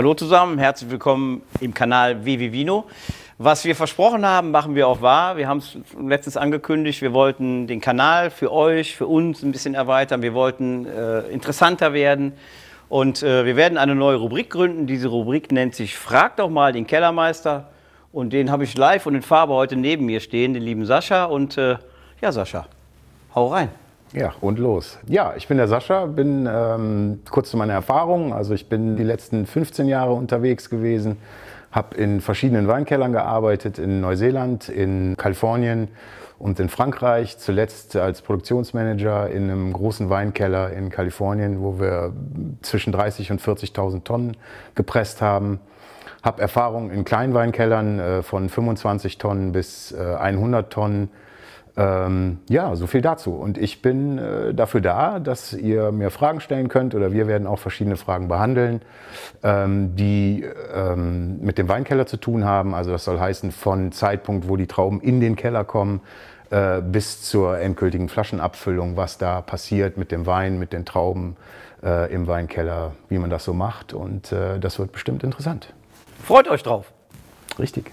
Hallo zusammen, herzlich willkommen im Kanal WW Vino. Was wir versprochen haben, machen wir auch wahr. Wir haben es letztens angekündigt, wir wollten den Kanal für euch, für uns ein bisschen erweitern. Wir wollten äh, interessanter werden. Und äh, wir werden eine neue Rubrik gründen. Diese Rubrik nennt sich Frag doch mal den Kellermeister. Und den habe ich live und in Farbe heute neben mir stehen, den lieben Sascha. Und äh, ja, Sascha, hau rein. Ja, und los. Ja, ich bin der Sascha, bin ähm, kurz zu meiner Erfahrung. Also ich bin die letzten 15 Jahre unterwegs gewesen, habe in verschiedenen Weinkellern gearbeitet, in Neuseeland, in Kalifornien und in Frankreich. Zuletzt als Produktionsmanager in einem großen Weinkeller in Kalifornien, wo wir zwischen 30 und 40.000 Tonnen gepresst haben. Habe Erfahrung in Kleinweinkellern äh, von 25 Tonnen bis äh, 100 Tonnen ähm, ja, so viel dazu. Und ich bin äh, dafür da, dass ihr mir Fragen stellen könnt oder wir werden auch verschiedene Fragen behandeln, ähm, die ähm, mit dem Weinkeller zu tun haben. Also das soll heißen, von Zeitpunkt, wo die Trauben in den Keller kommen, äh, bis zur endgültigen Flaschenabfüllung, was da passiert mit dem Wein, mit den Trauben äh, im Weinkeller, wie man das so macht. Und äh, das wird bestimmt interessant. Freut euch drauf. Richtig.